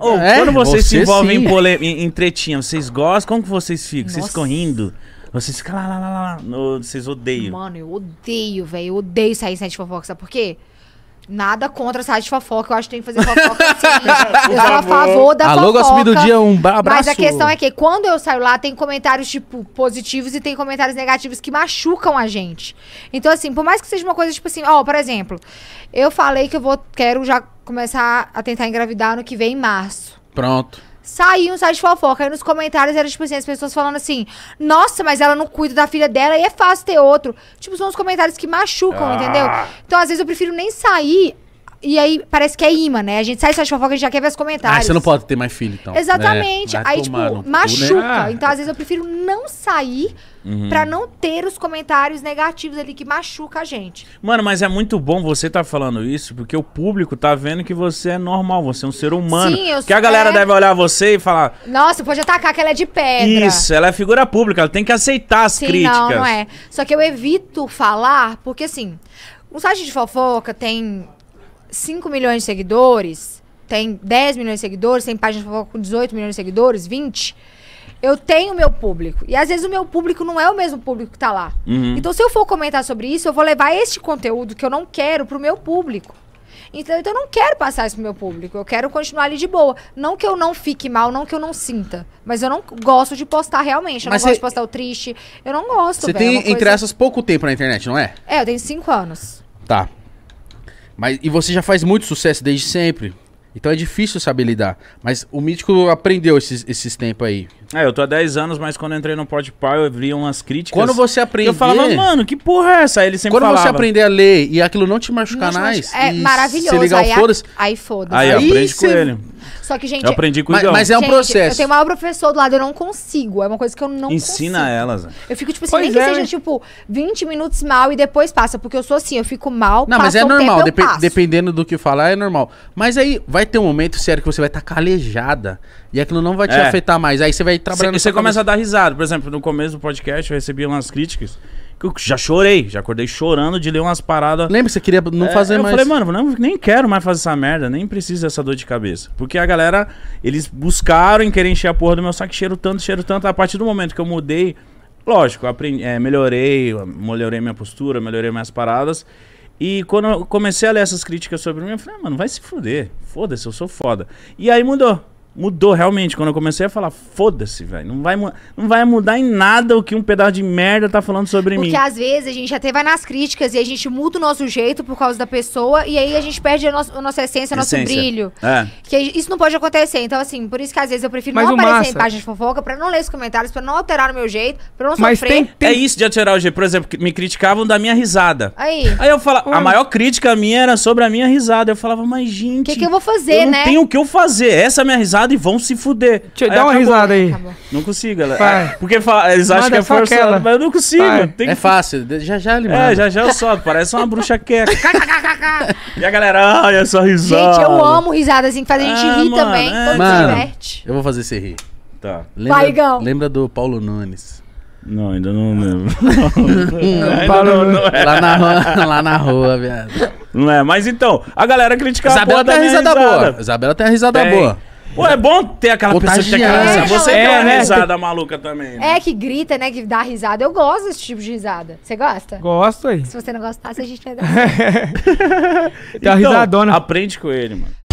oh, é, quando vocês você se envolvem em, pole... em, em, tretinha, vocês gostam? Como que vocês ficam? Nossa. Vocês correndo? Vocês ficam lá, lá, lá, lá, lá. Vocês odeiam. Mano, eu odeio, velho. Eu odeio sair em site de fofoca. Sabe por quê? Nada contra site de fofoca, eu acho que tem que fazer fofoca assim. eu a favor da Alô, fofoca. Alô, do dia, um abraço. Mas a questão é que quando eu saio lá, tem comentários, tipo, positivos e tem comentários negativos que machucam a gente. Então, assim, por mais que seja uma coisa, tipo assim, ó, por exemplo, eu falei que eu vou, quero já começar a tentar engravidar no que vem em março. Pronto. Saiu um site de fofoca. Aí nos comentários era, tipo assim, as pessoas falando assim: Nossa, mas ela não cuida da filha dela e é fácil ter outro. Tipo, são os comentários que machucam, ah. entendeu? Então, às vezes, eu prefiro nem sair e aí parece que é imã, né? A gente sai de fofoca e já quer ver os ah, comentários. Ah, você não pode ter mais filho, então. Exatamente. É, aí, tipo, machuca. Cu, né? Ah. Então, às vezes, eu prefiro não sair Uhum. Pra não ter os comentários negativos ali que machuca a gente. Mano, mas é muito bom você tá falando isso, porque o público tá vendo que você é normal, você é um ser humano. Sim, eu Que a galera é... deve olhar você e falar. Nossa, pode atacar que ela é de pedra. Isso, ela é figura pública, ela tem que aceitar as Sim, críticas. Não, não é. Só que eu evito falar, porque assim, um site de fofoca tem 5 milhões de seguidores, tem 10 milhões de seguidores, tem página de fofoca com 18 milhões de seguidores, 20 eu tenho meu público. E às vezes o meu público não é o mesmo público que tá lá. Uhum. Então, se eu for comentar sobre isso, eu vou levar este conteúdo que eu não quero pro meu público. Então, então eu não quero passar isso pro meu público. Eu quero continuar ali de boa. Não que eu não fique mal, não que eu não sinta. Mas eu não gosto de postar realmente. Eu mas não cê... gosto de postar o triste. Eu não gosto. Você é tem, é coisa... entre essas, pouco tempo na internet, não é? É, eu tenho cinco anos. Tá. Mas, e você já faz muito sucesso desde sempre. Então é difícil saber lidar. Mas o Mítico aprendeu esses, esses tempos aí. É, eu tô há 10 anos, mas quando entrei no Podpah eu vi umas críticas. Quando você aprender... Eu falava, mano, que porra é essa? Aí ele sempre quando falava. Quando você aprender a ler e aquilo não te machucar mais... É maravilhoso. ligar aí, o foda-se... Aí foda-se. Aí, aí aprende com ele. Só que, gente. Eu aprendi com o Igão. Mas, é um gente, processo. Eu tenho o maior professor do lado, eu não consigo. É uma coisa que eu não Ensina consigo. elas. Né? Eu fico, tipo assim, pois nem é. que seja, tipo, 20 minutos mal e depois passa. Porque eu sou assim, eu fico mal. Não, mas é um normal. Tempo, Dep dependendo do que falar, é normal. Mas aí vai ter um momento, sério, que você vai estar tá calejada. E aquilo não vai te é. afetar mais. Aí você vai trabalhando. E você começa a dar risada. Por exemplo, no começo do podcast, eu recebi umas críticas. Eu já chorei, já acordei chorando de ler umas paradas. Lembra que você queria não é, fazer eu mais? Eu falei, mano, não, nem quero mais fazer essa merda, nem preciso dessa dor de cabeça. Porque a galera, eles buscaram em querer encher a porra do meu saco, cheiro tanto, cheiro tanto. A partir do momento que eu mudei, lógico, aprendi, é, melhorei, melhorei minha postura, melhorei minhas paradas. E quando eu comecei a ler essas críticas sobre mim, eu falei, ah, mano, vai se fuder. Foda-se, eu sou foda. E aí mudou mudou realmente. Quando eu comecei a falar, foda-se, velho. Não vai, não vai mudar em nada o que um pedaço de merda tá falando sobre Porque mim. Porque às vezes a gente até vai nas críticas e a gente muda o nosso jeito por causa da pessoa e aí a gente perde a, nosso, a nossa essência, o nosso brilho. É. Que isso não pode acontecer. Então, assim, por isso que às vezes eu prefiro Mas não aparecer massa. em páginas de fofoca pra não ler os comentários, pra não alterar o meu jeito, pra não Mas sofrer. Tem, tem... É isso de alterar o jeito. Por exemplo, me criticavam da minha risada. Aí. Aí eu falava, hum. a maior crítica minha era sobre a minha risada. Eu falava, mas gente. O que, que, eu vou fazer, eu né? Não tem o que eu fazer. Essa é minha risada e vão se fuder. Deixa, dá uma risada aí. Não consigo, galera. É, porque eles acham que é forçado, mas eu não consigo. É fácil, já já ele é, manda. É, já já eu solto, parece uma bruxa queca. e a galera, olha é só risada. Gente, eu amo risada assim, que faz a gente ah, rir mano, também. É. Todo mano, se diverte. Eu vou fazer você rir. Tá. Lembra, Vai, Igão. Lembra do Paulo Nunes? Não, ainda não lembro. não, Paulo, não, não é. lá, na rua, lá na rua, viado. Não é, mas então, a galera criticava a Isabela tem a risada, risada boa. Isabela tem a risada tem. boa. Pô, é bom ter aquela Contagiante. pessoa que tem aquela risada. Você é, uma né? risada maluca também. Né? É, que grita, né? Que dá risada. Eu gosto desse tipo de risada. Você gosta? Gosto aí. Se você não gostasse, a gente vai dar. Tem então, risadona. Aprende com ele, mano.